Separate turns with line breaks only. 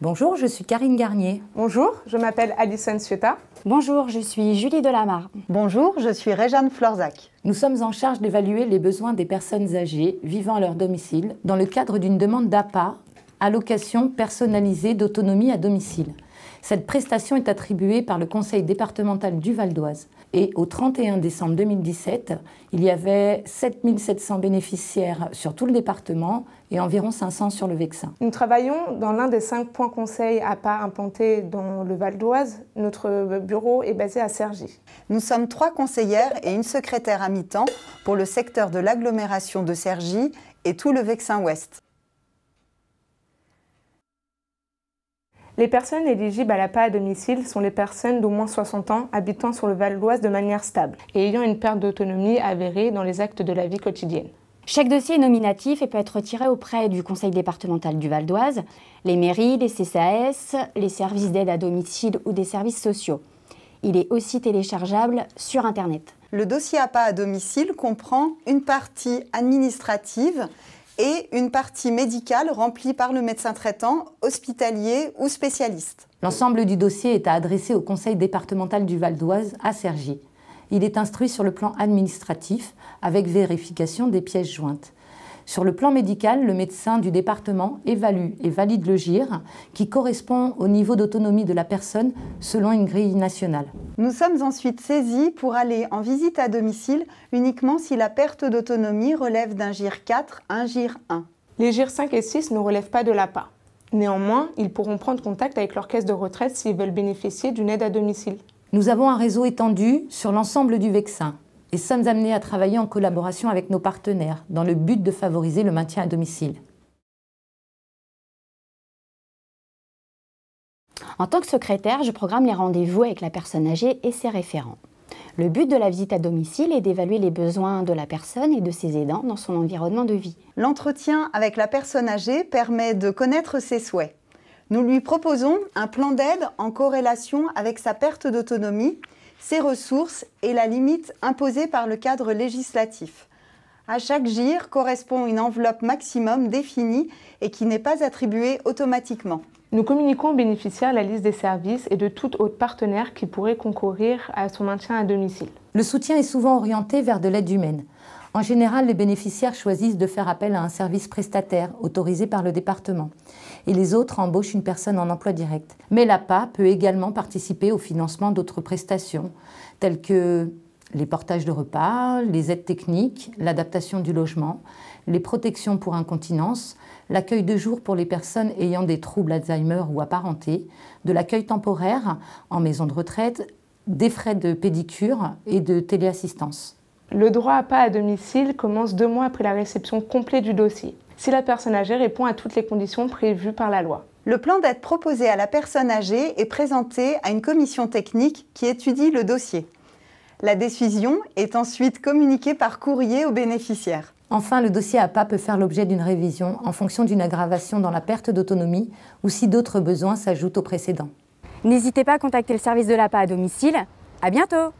Bonjour, je suis Karine Garnier. Bonjour, je m'appelle Alison Sueta. Bonjour, je suis Julie Delamarre. Bonjour, je suis Réjeanne Florzac. Nous sommes en charge d'évaluer les besoins des personnes âgées vivant à leur domicile dans le cadre d'une demande d'APA, allocation personnalisée d'autonomie à domicile. Cette prestation est attribuée par le Conseil départemental du Val d'Oise. Et au 31 décembre 2017, il y avait 7700 bénéficiaires sur tout le département et environ 500 sur le Vexin.
Nous travaillons dans l'un des cinq points conseils à pas implantés dans le Val d'Oise. Notre bureau est basé à Cergy. Nous sommes trois conseillères et une secrétaire à mi-temps pour
le secteur de l'agglomération de Cergy et tout le Vexin Ouest.
Les personnes éligibles à l'appât à domicile sont les personnes d'au moins 60 ans habitant sur le Val d'Oise de manière stable et ayant une perte d'autonomie avérée dans les actes de la vie quotidienne.
Chaque dossier est nominatif et peut être retiré auprès du Conseil départemental du Val d'Oise, les mairies, les CCAS, les services d'aide à domicile ou des services sociaux. Il est aussi téléchargeable sur Internet. Le dossier APA à domicile comprend une partie administrative et une partie médicale remplie par le
médecin traitant, hospitalier ou spécialiste. L'ensemble du dossier est à adresser au Conseil départemental du Val d'Oise à Cergy. Il est instruit sur le plan administratif avec vérification des pièces jointes. Sur le plan médical, le médecin du département évalue et valide le GIR qui correspond au niveau d'autonomie de la personne selon une grille nationale. Nous sommes ensuite saisis pour aller en visite à domicile uniquement si la
perte
d'autonomie relève d'un GIR 4 un GIR 1. Les GIR 5 et 6 ne relèvent pas de l'APA. Néanmoins, ils pourront prendre contact avec leur caisse de retraite s'ils veulent bénéficier d'une aide à domicile.
Nous avons un réseau étendu sur l'ensemble du Vexin et sommes amenés à travailler en collaboration avec nos partenaires dans le but de favoriser le maintien à domicile. En tant que secrétaire, je programme les rendez-vous avec
la personne âgée et ses référents. Le but de la visite à domicile est d'évaluer les besoins de la personne et de ses aidants dans son environnement de vie. L'entretien avec la personne âgée permet de connaître ses souhaits. Nous lui proposons un plan d'aide en corrélation avec sa perte d'autonomie ces ressources et la limite imposée par le cadre législatif. À chaque GIR correspond une enveloppe maximum définie et qui n'est pas
attribuée automatiquement. Nous communiquons aux bénéficiaires la liste des services et de tout autre partenaire qui pourrait
concourir à son maintien à domicile. Le soutien est souvent orienté vers de l'aide humaine. En général, les bénéficiaires choisissent de faire appel à un service prestataire autorisé par le département et les autres embauchent une personne en emploi direct. Mais l'APA peut également participer au financement d'autres prestations, telles que les portages de repas, les aides techniques, l'adaptation du logement, les protections pour incontinence, l'accueil de jour pour les personnes ayant des troubles Alzheimer ou apparentés, de l'accueil temporaire en maison de retraite, des frais de pédicure et de téléassistance. Le droit à pas à
domicile commence deux mois après la réception complète du dossier, si la personne âgée répond à toutes les conditions prévues par la loi. Le
plan d'aide proposé à la personne âgée est présenté à une commission technique qui étudie le dossier. La décision est ensuite communiquée par courrier
aux bénéficiaires. Enfin, le dossier APA peut faire l'objet d'une révision en fonction d'une aggravation dans la perte d'autonomie ou si d'autres besoins s'ajoutent aux précédent. N'hésitez pas à contacter le service de l'APA à domicile. À bientôt